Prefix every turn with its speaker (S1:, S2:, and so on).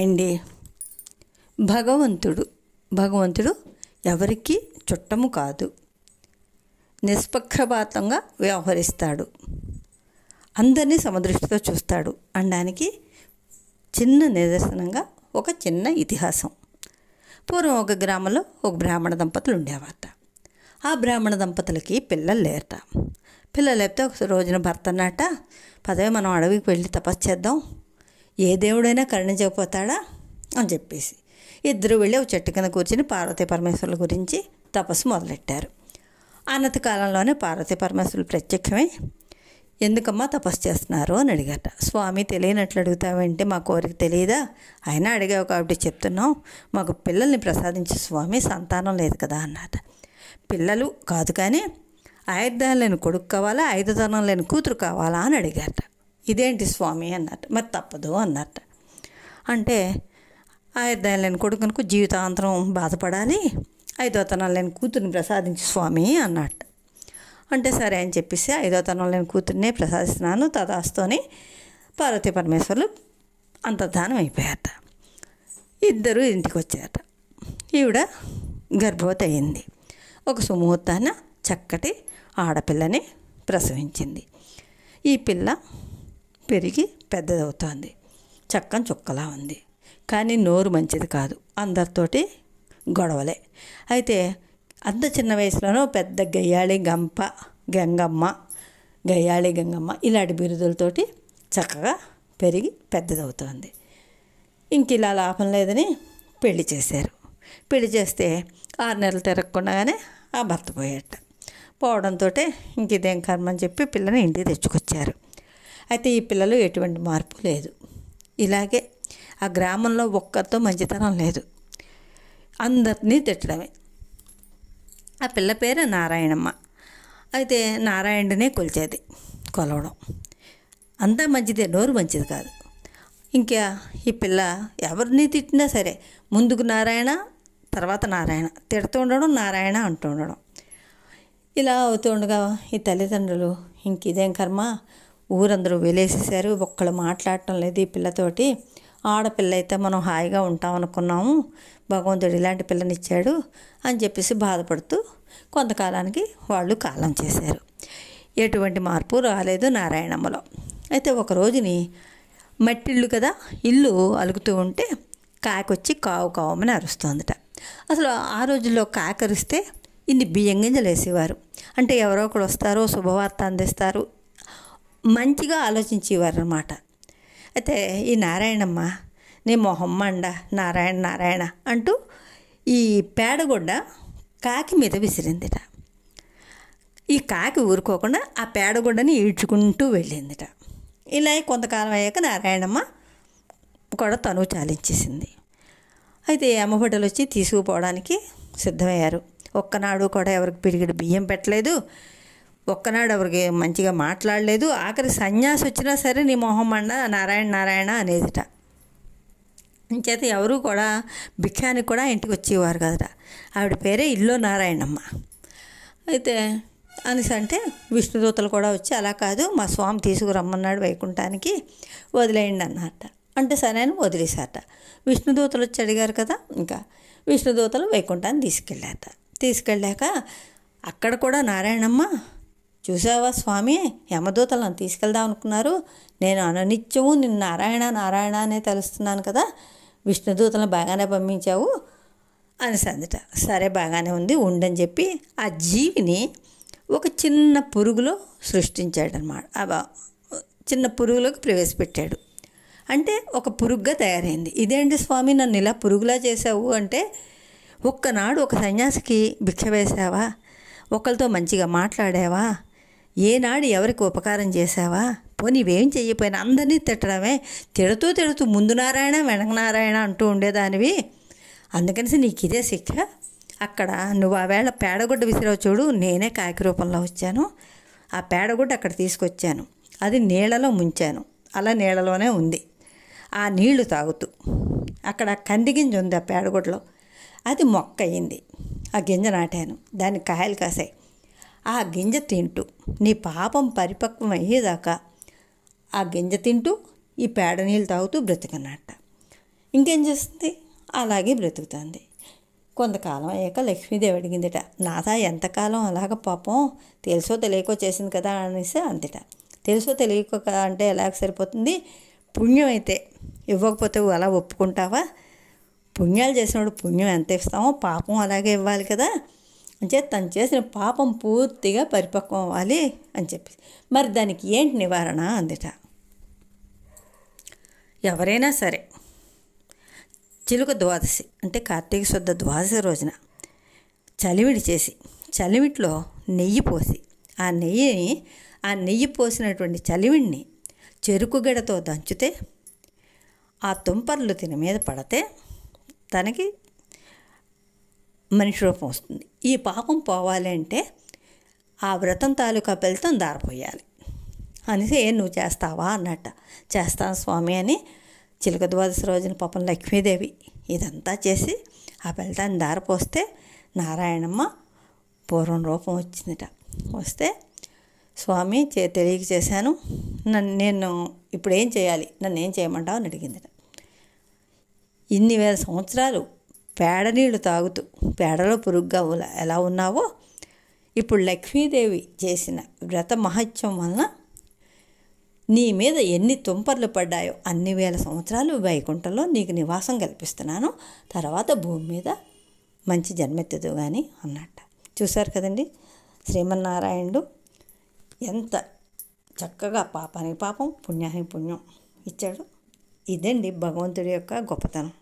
S1: అండి భగవంతుడు భగవంతుడు ఎవరికి చుట్టము కాదు నిష్పక్షపాతంగా వ్యవహరిస్తాడు అందరినీ సమదృష్టితో చూస్తాడు అనడానికి చిన్న నిదర్శనంగా ఒక చిన్న ఇతిహాసం పూర్వం ఒక గ్రామంలో ఒక బ్రాహ్మణ దంపతులు ఉండేవారట ఆ బ్రాహ్మణ దంపతులకి పిల్లలు లేరట పిల్లలు లేకపోతే ఒక రోజున భర్త అన్నట పదవి మనం అడవికి వెళ్ళి తపస్సు చేద్దాం ఏ దేవుడైనా కరుణించకపోతాడా అని చెప్పేసి ఇద్దరు వెళ్ళి ఒక చెట్టు కింద కూర్చుని పార్వతీ పరమేశ్వరుల గురించి తపస్సు మొదలెట్టారు అనంత కాలంలోనే పార్వతీ పరమేశ్వరులు ప్రత్యక్షమై ఎందుకమ్మా తపస్సు చేస్తున్నారు అని అడిగాట స్వామి తెలియనట్లు అడుగుతావంటే మా కోరిక తెలియదా అయినా అడిగావు కాబట్టి చెప్తున్నాం మాకు పిల్లల్ని ప్రసాదించే స్వామి సంతానం లేదు కదా అన్నట పిల్లలు కాదు కానీ ఆయుర్దాయం లేని కొడుకు కావాలా ధనం లేని కూతురు కావాలా అని అడిగారట ఇదేంటి స్వామి అన్నట్టు మరి తప్పదు అన్నట్ట అంటే ఆయుర్దాయం లేని కొడుకునకు జీవితాంతరం బాధపడాలి ఐదోతనం లేని కూతుర్ని ప్రసాదించి స్వామి అన్నట్టు అంటే సరే అని చెప్పేసి ఐదోతనం లేని కూతుర్నే ప్రసాదిస్తున్నాను తదాస్తోని పార్వతీ పరమేశ్వరులు అంతర్ధానం అయిపోయారట ఇద్దరు ఇంటికి వచ్చారట ఈవిడ గర్భవతి అయింది ఒక సుముహూర్తాన చక్కటి ఆడపిల్లని ప్రసవించింది ఈ పిల్ల పెరిగి పెద్దదవుతోంది చక్కని చుక్కలా ఉంది కానీ నోరు మంచిది కాదు అందరితోటి గొడవలే అయితే అంత చిన్న వయసులోనూ పెద్ద గయ్యాళి గంప గంగమ్మ గయ్యాళి గంగమ్మ ఇలాంటి బిరుదులతోటి చక్కగా పెరిగి పెద్దదవుతోంది ఇంక ఇలా లాభం లేదని పెళ్లి చేశారు పెళ్లి చేస్తే ఆరు నెలలు తిరగకుండానే ఆ భర్త పోయేట పోవడంతో ఇంక ఇదేం కర్మని చెప్పి పిల్లని ఇంటికి తెచ్చుకొచ్చారు అయితే ఈ పిల్లలు ఎటువంటి మార్పు లేదు ఇలాగే ఆ గ్రామంలో ఒక్కరితో మంచితనం లేదు అందరినీ తిట్టడమే ఆ పిల్ల పేరు నారాయణమ్మ అయితే నారాయణనే కొలిచేది కొలవడం అంతా మంచిదే నోరు మంచిది కాదు ఇంకా ఈ పిల్ల ఎవరిని తిట్టినా సరే ముందుకు నారాయణ తర్వాత నారాయణ తిడుతూ ఉండడం నారాయణ అంటూ ఉండడం ఇలా అవుతూ ఉండగా ఈ తల్లిదండ్రులు ఇంక ఇదేం కర్మ ఊరందరూ వెలేసేసారు ఒక్కళ్ళు మాట్లాడటం లేదు ఈ పిల్లతోటి ఆడపిల్ల అయితే మనం హాయిగా ఉంటాం అనుకున్నాము భగవంతుడు ఇలాంటి పిల్లనిచ్చాడు అని చెప్పేసి బాధపడుతూ కొంతకాలానికి వాళ్ళు కాలం చేశారు ఎటువంటి మార్పు రాలేదు నారాయణమ్మలో అయితే ఒక రోజుని మట్టిళ్ళు కదా ఇల్లు అలుగుతూ ఉంటే కాకొచ్చి కావు కావమని అరుస్తోందట అసలు ఆ రోజుల్లో కాకరిస్తే ఇన్ని బియ్యం గింజలు వేసేవారు అంటే ఎవరో ఒకడు వస్తారో శుభవార్త అందిస్తారు మంచిగా ఆలోచించేవారు అనమాట అయితే ఈ నారాయణమ్మ నీ మొహమ్మండ నారాయణ నారాయణ అంటూ ఈ పేడగుడ్డ కాకి మీద విసిరిందిట ఈ కాకి ఊరుకోకుండా ఆ పేడగుడ్డని ఈడ్చుకుంటూ వెళ్ళిందిట ఇలా కొంతకాలం అయ్యాక నారాయణమ్మ కూడా తను చాలించేసింది అయితే అమ్మబిడ్డలు వచ్చి తీసుకుపోవడానికి సిద్ధమయ్యారు ఒక్కనాడు కూడా ఎవరికి పిడిగిడి బియ్యం పెట్టలేదు ఒక్కనాడు ఎవరికి మంచిగా మాట్లాడలేదు ఆఖరి సన్యాసి వచ్చినా సరే నీ మొహం అన్న నారాయణ నారాయణ అనేదిట ఇంచేత ఎవరు కూడా భిక్షానికి కూడా ఇంటికి వచ్చేవారు కదట ఆవిడ పేరే ఇల్లు నారాయణమ్మ అయితే అనేసి అంటే విష్ణుదూతలు కూడా వచ్చి అలా కాదు మా స్వామి తీసుకురమ్మన్నాడు వైకుంఠానికి వదిలేయండి అన్నట అంటే సరే అని వదిలేశారట విష్ణుదూతలు వచ్చి అడిగారు కదా ఇంకా విష్ణుదూతలు వైకుంఠాన్ని తీసుకెళ్ళారట తీసుకెళ్ళాక అక్కడ కూడా నారాయణమ్మ చూసావా స్వామి యమదూతలు తీసుకెళ్దాం అనుకున్నారు నేను అననిత్యము నిన్ను నారాయణ నారాయణ అనే తెలుస్తున్నాను కదా విష్ణుదూతలను బాగానే పంపించావు అని అనిసందట సరే బాగానే ఉంది ఉండని చెప్పి ఆ జీవిని ఒక చిన్న పురుగులో సృష్టించాడనమాట అబా చిన్న పురుగులోకి ప్రవేశపెట్టాడు అంటే ఒక పురుగుగా తయారైంది ఇదేంటి స్వామి నన్ను ఇలా పురుగులా చేశావు అంటే ఒక్కనాడు ఒక సన్యాసికి భిక్ష వేసావా ఒకరితో మంచిగా మాట్లాడావా ఏనాడు ఎవరికి ఉపకారం చేశావా పోనీ ఇవేం చెయ్యిపోయినా అందరినీ తిట్టడమే తిడుతూ తిడుతూ ముందు నారాయణ వెనక నారాయణ అంటూ ఉండేదానివి అందుకనేసి నీకు ఇదే శిక్ష అక్కడ నువ్వు ఆ వేళ పేడగుడ్డ విసిరావు చూడు నేనే కాకి రూపంలో వచ్చాను ఆ పేడగుడ్డ అక్కడ తీసుకొచ్చాను అది నీళ్ళలో ముంచాను అలా నీళ్ళలోనే ఉంది ఆ నీళ్లు తాగుతూ అక్కడ కందిగింజ ఉంది ఆ పేడగుడ్డలో అది మొక్క అయింది ఆ గింజ నాటాను దాని కాయలు కాసాయి ఆ గింజ తింటూ నీ పాపం పరిపక్వం అయ్యేదాకా ఆ గింజ తింటూ ఈ పేడ నీళ్ళు తాగుతూ బ్రతకనట్ట ఇంకేం చేస్తుంది అలాగే బ్రతుకుతుంది కొంతకాలం అయ్యాక లక్ష్మీదేవి అడిగిందిట నాదా ఎంతకాలం అలాగ పాపం తెలుసో తెలియకో చేసింది కదా అనేసి అంతట తెలుసో తెలియకో అంటే ఎలాగ సరిపోతుంది పుణ్యం అయితే ఇవ్వకపోతే అలా ఒప్పుకుంటావా పుణ్యాలు చేసినప్పుడు పుణ్యం ఎంత ఇస్తామో పాపం అలాగే ఇవ్వాలి కదా అంటే తను చేసిన పాపం పూర్తిగా పరిపక్వం అవ్వాలి అని చెప్పి మరి దానికి ఏంటి నివారణ అందుట ఎవరైనా సరే చిలుక ద్వాదశి అంటే కార్తీక శుద్ధ ద్వాదశి రోజున చలివిడి చేసి చలివిట్లో నెయ్యి పోసి ఆ నెయ్యిని ఆ నెయ్యి పోసినటువంటి చలివిడిని చెరుకుగడతో దంచితే ఆ తుంపర్లు తిన మీద పడితే తనకి మనిషి రూపం వస్తుంది ఈ పాపం పోవాలంటే ఆ వ్రతం తాలూకా ఫలితం దారిపోయాలి అనేసి నువ్వు చేస్తావా అన్నట్ట చేస్తాను స్వామి అని చిలుక ద్వాదశ రోజున పాపం లక్ష్మీదేవి ఇదంతా చేసి ఆ ఫలితాన్ని దారిపోస్తే నారాయణమ్మ పూర్వం రూపం వచ్చిందిట వస్తే స్వామి చే తెలియక చేశాను నన్ను నేను ఇప్పుడు ఏం చేయాలి నన్ను ఏం చేయమంటావు అని అడిగిందిట ఇన్ని వేల సంవత్సరాలు పేడ నీళ్లు తాగుతూ పేడలో పురుగ్గా ఎలా ఉన్నావో ఇప్పుడు లక్ష్మీదేవి చేసిన వ్రత మహత్యం వలన నీ మీద ఎన్ని తుంపర్లు పడ్డాయో అన్ని వేల సంవత్సరాలు వైకుంఠంలో నీకు నివాసం కల్పిస్తున్నాను తర్వాత భూమి మీద మంచి జన్మెత్తదు కానీ అన్నట్ట చూశారు కదండి శ్రీమన్నారాయణుడు ఎంత చక్కగా పాపానికి పాపం పుణ్యానికి పుణ్యం ఇచ్చాడు ఇదండి భగవంతుడి యొక్క గొప్పతనం